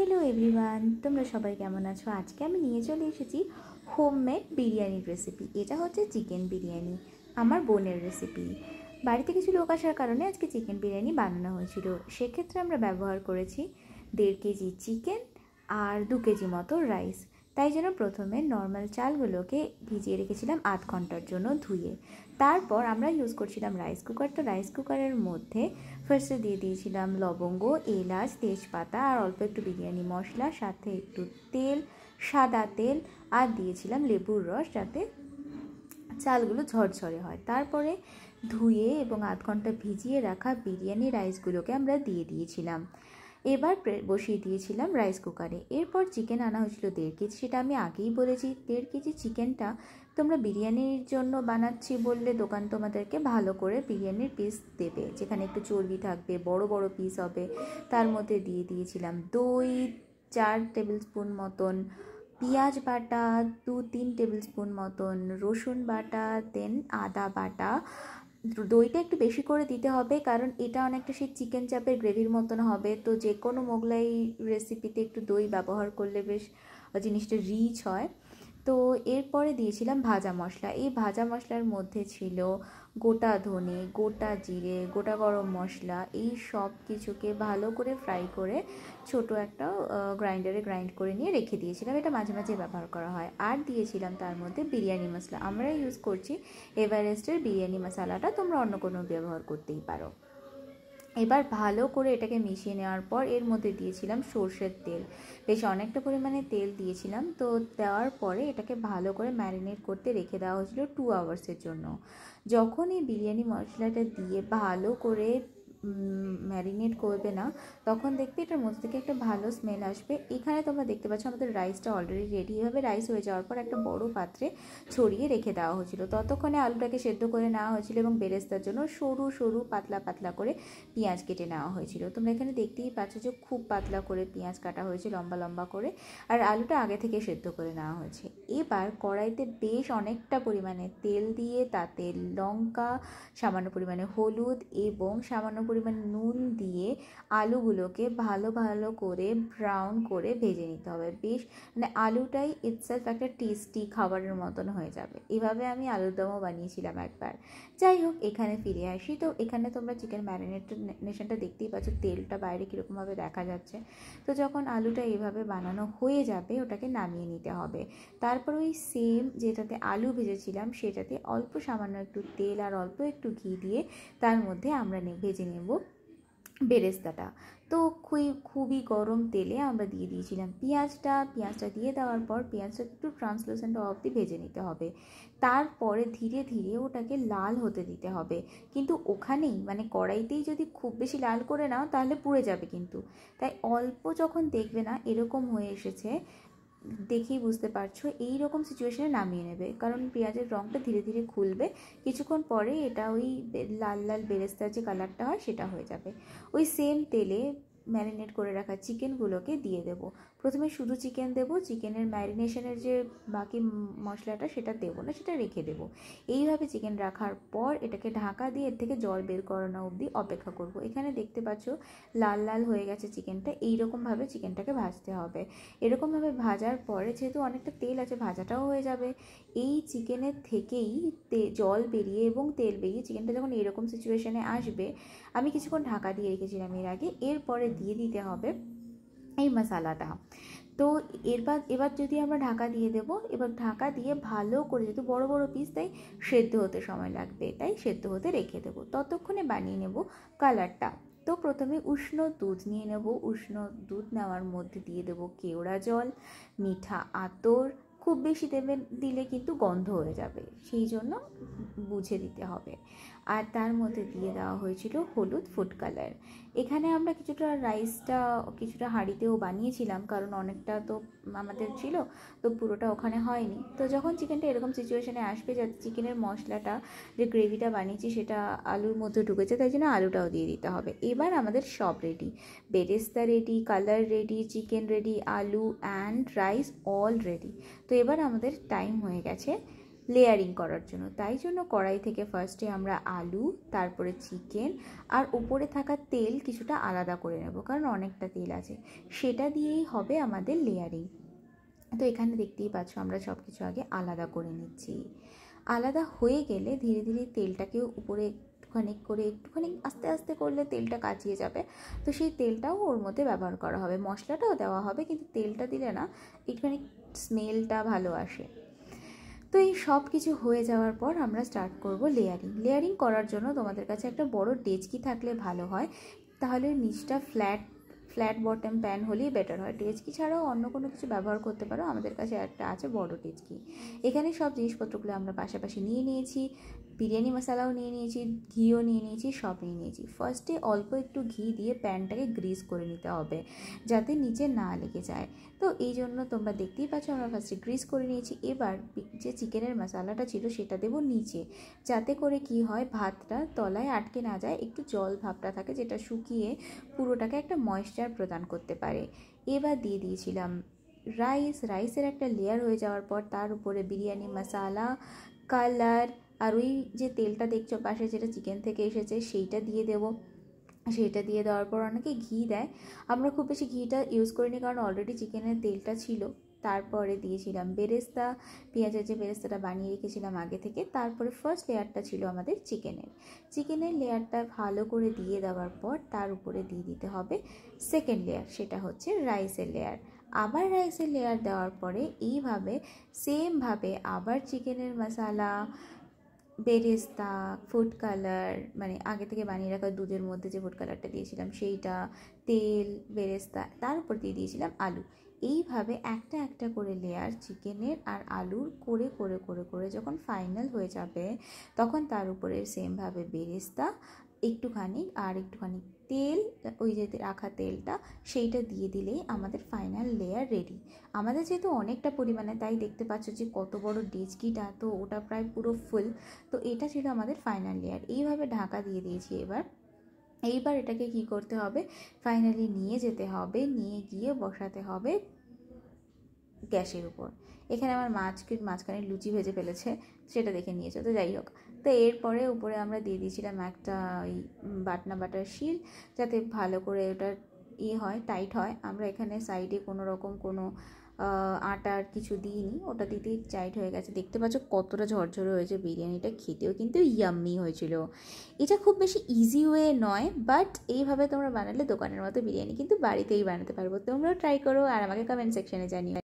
hello everyone তোমরা সবাই কেমন আছো আজকে আমি নিয়ে চলে এসেছি হোমমেড বিরিয়ানির রেসিপি এটা হচ্ছে চিকেন বিরিয়ানি আমার বোনের রেসিপি বাড়িতে কিছু লোক আসার কারণে আজকে চিকেন বিরিয়ানি বানানো হয়েছিল সেক্ষেত্রে আমরা ব্যবহার করেছি দেড় কেজি চিকেন আর দু কেজি মতো রাইস তাই জন্য প্রথমে নর্মাল চালগুলোকে ভিজিয়ে রেখেছিলাম আধ ঘন্টার জন্য ধুয়ে তারপর আমরা ইউজ করছিলাম রাইস কুকার তো রাইস কুকারের মধ্যে ফার্স্টে দিয়ে দিয়েছিলাম লবঙ্গ এলাচ তেজপাতা আর অল্প একটু বিরিয়ানি মশলা সাথে একটু তেল সাদা তেল আর দিয়েছিলাম লেবুর রস যাতে চালগুলো ঝরঝরে হয় তারপরে ধুয়ে এবং আধ ঘন্টা ভিজিয়ে রাখা বিরিয়ানি রাইসগুলোকে আমরা দিয়ে দিয়েছিলাম এবার বসিয়ে দিয়েছিলাম রাইস কুকারে এরপর চিকেন আনা হয়েছিল দেড় কেজি সেটা আমি আগেই বলেছি দেড় কেজি চিকেনটা তোমরা বিরিয়ানির জন্য বানাচ্ছি বললে দোকান তোমাদেরকে ভালো করে বিরিয়ানির পিস দেবে যেখানে একটু চর্বি থাকবে বড় বড় পিস হবে তার মধ্যে দিয়ে দিয়েছিলাম দই চার টেবিল স্পুন মতন পেঁয়াজ বাটা দু তিন টেবিল স্পুন মতন রসুন বাটা দেন আদা বাটা দইটা একটু বেশি করে দিতে হবে কারণ এটা অনেকটা সেই চিকেন চাপের গ্রেভির মতন হবে তো যে কোনো মোগলাই রেসিপিতে একটু দই ব্যবহার করলে বেশ জিনিসটা রিচ হয় তো এরপরে দিয়েছিলাম ভাজা মশলা এই ভাজা মশলার মধ্যে ছিল গোটা ধনে গোটা জিরে গোটা গরম মশলা এই সব কিছুকে ভালো করে ফ্রাই করে ছোট একটা গ্রাইন্ডারে গ্রাইন্ড করে নিয়ে রেখে দিয়েছিলাম এটা মাঝে মাঝে ব্যবহার করা হয় আর দিয়েছিলাম তার মধ্যে বিরিয়ানি মশলা আমরা ইউজ করছি এভারেস্টের বিরিয়ানি মশলাটা তোমরা অন্য কোনো ব্যবহার করতেই পারো এবার ভালো করে এটাকে মিশিয়ে নেওয়ার পর এর মধ্যে দিয়েছিলাম সর্ষের তেল বেশ অনেকটা পরিমাণে তেল দিয়েছিলাম তো দেওয়ার পরে এটাকে ভালো করে ম্যারিনেট করতে রেখে দেওয়া হয়েছিল টু আওয়ার্সের জন্য যখন এই বিরিয়ানি মশলাটা দিয়ে ভালো করে ম্যারিনেট করবে না তখন দেখবে এটার মধ্যে থেকে একটা ভালো স্মেল আসবে এখানে তোমরা দেখতে পাচ্ছ আমাদের রাইসটা অলরেডি রেডি হবে রাইস হয়ে যাওয়ার পর একটা বড় পাত্রে ছড়িয়ে রেখে দেওয়া হয়েছিল ততক্ষণে আলুটাকে সেদ্ধ করে নেওয়া হয়েছিল এবং বেরেস্তার জন্য সরু সরু পাতলা পাতলা করে পেঁয়াজ কেটে নেওয়া হয়েছিল তোমরা এখানে দেখতেই পাচ্ছ যে খুব পাতলা করে পেঁয়াজ কাটা হয়েছে লম্বা লম্বা করে আর আলুটা আগে থেকে সেদ্ধ করে নেওয়া হয়েছে এবার কড়াইতে বেশ অনেকটা পরিমাণে তেল দিয়ে তাতে লঙ্কা সামান্য পরিমাণে হলুদ এবং সামান্য পরিমাণে নুন দিয়ে আলুগুলোকে ভালো ভালো করে ব্রাউন করে ভেজে নিতে হবে বেশ মানে আলুটাই ইটসেলফ একটা টেস্টি খাবারের মতন হয়ে যাবে এভাবে আমি আলুর দমও বানিয়েছিলাম একবার যাই হোক এখানে ফিরে আসি তো এখানে তোমরা চিকেন নেশনটা দেখতেই পাচ্ছ তেলটা বাইরে কীরকমভাবে দেখা যাচ্ছে তো যখন আলুটা এভাবে বানানো হয়ে যাবে ওটাকে নামিয়ে নিতে হবে তারপর ওই সেম যেটাতে আলু ভেজেছিলাম সেটাতে অল্প সামান্য একটু তেল আর অল্প একটু ঘি দিয়ে তার মধ্যে আমরা ভেজে নেব বেরেস্তাটা তো খুবই খুবই গরম তেলে আমরা দিয়ে দিয়েছিলাম পেঁয়াজটা পেঁয়াজটা দিয়ে দেওয়ার পর পেঁয়াজটা একটু ট্রান্সলেশনটা অবধি ভেজে নিতে হবে তারপরে ধীরে ধীরে ওটাকে লাল হতে দিতে হবে কিন্তু ওখানেই মানে কড়াইতেই যদি খুব বেশি লাল করে নাও তাহলে পুড়ে যাবে কিন্তু তাই অল্প যখন দেখবে না এরকম হয়ে এসেছে দেখেই বুঝতে পারছো এই রকম সিচুয়েশনে নামিয়ে নেবে কারণ পেঁয়াজের রঙটা ধীরে ধীরে খুলবে কিছুক্ষণ পরে এটা ওই লাল লাল বেরেস্তার যে কালারটা হয় সেটা হয়ে যাবে ওই সেম তেলে ম্যারিনেট করে রাখা চিকেনগুলোকে দিয়ে দেবো প্রথমে শুধু চিকেন দেবো চিকেনের ম্যারিনেশনের যে বাকি মশলাটা সেটা দেবো না সেটা রেখে দেবো এইভাবে চিকেন রাখার পর এটাকে ঢাকা দিয়ে এর থেকে জল বের করানো অবধি অপেক্ষা করব এখানে দেখতে পাচ্ছ লাল লাল হয়ে গেছে চিকেনটা এইরকমভাবে চিকেনটাকে ভাজতে হবে এরকমভাবে ভাজার পরে যেহেতু অনেকটা তেল আছে ভাজাটাও হয়ে যাবে এই চিকেনের থেকেই জল বেরিয়ে এবং তেল বেরিয়ে চিকেনটা যখন এরকম সিচুয়েশানে আসবে আমি কিছুক্ষণ ঢাকা দিয়ে রেখেছিলাম এর আগে এরপরে দিয়ে দিতে হবে এই মশালাটা তো এরপর এবার যদি আমরা ঢাকা দিয়ে দেবো এবার ঢাকা দিয়ে ভালো করে যেহেতু বড় বড় পিস তাই সেদ্ধ হতে সময় লাগবে তাই সেদ্ধ হতে রেখে দেবো ততক্ষণে বানিয়ে নেব কালারটা তো প্রথমে উষ্ণ দুধ নিয়ে নেব উষ্ণ দুধ নেওয়ার মধ্যে দিয়ে দেবো কেওড়া জল মিঠা আতর খুব বেশি দেবে দিলে কিন্তু গন্ধ হয়ে যাবে সেই জন্য বুঝে দিতে হবে আর তার মধ্যে দিয়ে দেওয়া হয়েছিল হলুদ ফুড কালার এখানে আমরা কিছুটা রাইসটা কিছুটা হাঁড়িতেও বানিয়েছিলাম কারণ অনেকটা তো আমাদের ছিল তো পুরোটা ওখানে হয়নি তো যখন চিকেনটা এরকম সিচুয়েশানে আসবে যাতে চিকেনের মশলাটা যে গ্রেভিটা বানিয়েছি সেটা আলুর মধ্যে ঢুকেছে তাই জন্য আলুটাও দিয়ে দিতে হবে এবার আমাদের সব রেডি বেরেস্তা ready colour ready chicken ready আলু অ্যান্ড রাইস অল রেডি তো এবার আমাদের টাইম হয়ে গেছে লেয়ারিং করার জন্য তাই জন্য কড়াই থেকে ফার্স্টে আমরা আলু তারপরে চিকেন আর উপরে থাকা তেল কিছুটা আলাদা করে নেব কারণ অনেকটা তেল আছে সেটা দিয়েই হবে আমাদের লেয়ারিং তো এখানে দেখতেই পাচ্ছ আমরা সব কিছু আগে আলাদা করে নিচ্ছি আলাদা হয়ে গেলে ধীরে ধীরে তেলটাকে উপরে একটুখানি করে একটুখানি আস্তে আস্তে করলে তেলটা কাচিয়ে যাবে তো সেই তেলটাও ওর মধ্যে ব্যবহার করা হবে মশলাটাও দেওয়া হবে কিন্তু তেলটা দিলে না একটুখানি স্মেলটা ভালো আসে তো এই সব কিছু হয়ে যাওয়ার পর আমরা স্টার্ট করব লেয়ারিং লেয়ারিং করার জন্য তোমাদের কাছে একটা বড় ডেচকি থাকলে ভালো হয় তাহলে নিচটা ফ্ল্যাট ফ্ল্যাট বটম প্যান হলেই বেটার হয় টেচকি ছাড়াও অন্য কোনো কিছু ব্যবহার করতে পারো আমাদের কাছে একটা আছে বড় টেচকি এখানে সব জিনিসপত্রগুলো আমরা পাশাপাশি নিয়ে নিয়েছি বিরিয়ানি মশালাও নিয়ে নিয়েছি ঘিও নিয়ে নিয়েছি সব নিয়ে নিয়েছি ফার্স্টে অল্প একটু ঘি দিয়ে প্যানটাকে গ্রিস করে নিতে হবে যাতে নিচে না লেগে যায় তো এই জন্য তোমরা দেখতেই পাচ্ছ আমরা ফার্স্টে গ্রিস করে নিয়েছি এবার যে চিকেনের মশালাটা ছিল সেটা দেবো নিচে যাতে করে কি হয় ভাতটা তলায় আটকে না যায় একটু জল ভাবটা থাকে যেটা শুকিয়ে পুরোটাকে একটা ময়েশ্চার আশ্রয় প্রদান করতে পারে এবার দিয়ে দিয়েছিলাম রাইস রাইসের একটা লেয়ার হয়ে যাওয়ার পর তার উপরে বিরিয়ানি মশালা কালার আর ওই যে তেলটা দেখছো পাশে যেটা চিকেন থেকে এসেছে সেইটা দিয়ে দেবো সেটা দিয়ে দেওয়ার পর অনেকে ঘি দেয় আমরা খুব বেশি ঘিটা ইউজ করিনি কারণ অলরেডি চিকেনের তেলটা ছিল তারপরে দিয়েছিলাম বেরেস্তা পেঁয়াজের যে বেরেস্তাটা বানিয়ে রেখেছিলাম আগে থেকে তারপরে ফার্স্ট লেয়ারটা ছিল আমাদের চিকেনের চিকেনের লেয়ারটা ভালো করে দিয়ে দেওয়ার পর তার উপরে দিয়ে দিতে হবে সেকেন্ড লেয়ার সেটা হচ্ছে রাইসের লেয়ার আবার রাইসের লেয়ার দেওয়ার পরে এইভাবে সেমভাবে আবার চিকেনের মশালা বেরেস্তা ফুড কালার মানে আগে থেকে বানিয়ে রাখা দুধের মধ্যে যে ফুড কালারটা দিয়েছিলাম সেইটা তেল বেরেস্তা তার উপর দিয়ে দিয়েছিলাম আলু এইভাবে একটা একটা করে লেয়ার চিকেনের আর আলুর করে করে করে করে যখন ফাইনাল হয়ে যাবে তখন তার উপরে সেমভাবে বেরেস্তা একটুখানি আর একটুখানি তেল ওই যে রাখা তেলটা সেইটা দিয়ে দিলেই আমাদের ফাইনাল লেয়ার রেডি আমাদের যেহেতু অনেকটা পরিমাণে তাই দেখতে পাচ্ছ যে কত বড় ডেচকিটা তো ওটা প্রায় পুরো ফুল তো এটা ছিল আমাদের ফাইনাল লেয়ার এইভাবে ঢাকা দিয়ে দিয়েছি এবার এইবার এটাকে কি করতে হবে ফাইনালি নিয়ে যেতে হবে নিয়ে গিয়ে বসাতে হবে গ্যাসের উপর এখানে আমার মাছকে মাঝখানে লুচি ভেজে ফেলেছে সেটা দেখে নিয়েছে তো যাই হোক তো এরপরে উপরে আমরা দিয়ে দিয়েছিলাম একটা ওই বাটনা বাটার শিল যাতে ভালো করে ওটা ই হয় টাইট হয় আমরা এখানে সাইডে কোনো রকম কোনো আটা কিছু দিইনি ওটা দিতে টাইট হয়ে গেছে দেখতে পাচ্ছ কতটা ঝরঝরে হয়েছে বিরিয়ানিটা খেতেও কিন্তু ইয়াম্মি হয়েছিল এটা খুব বেশি ইজি ওয়ে নয় বাট এইভাবে তোমরা বানালে দোকানের মতো বিরিয়ানি কিন্তু বাড়িতেই বানাতে পারবো তোমরাও ট্রাই করো আর আমাকে কমেন্ট সেকশনে জানিও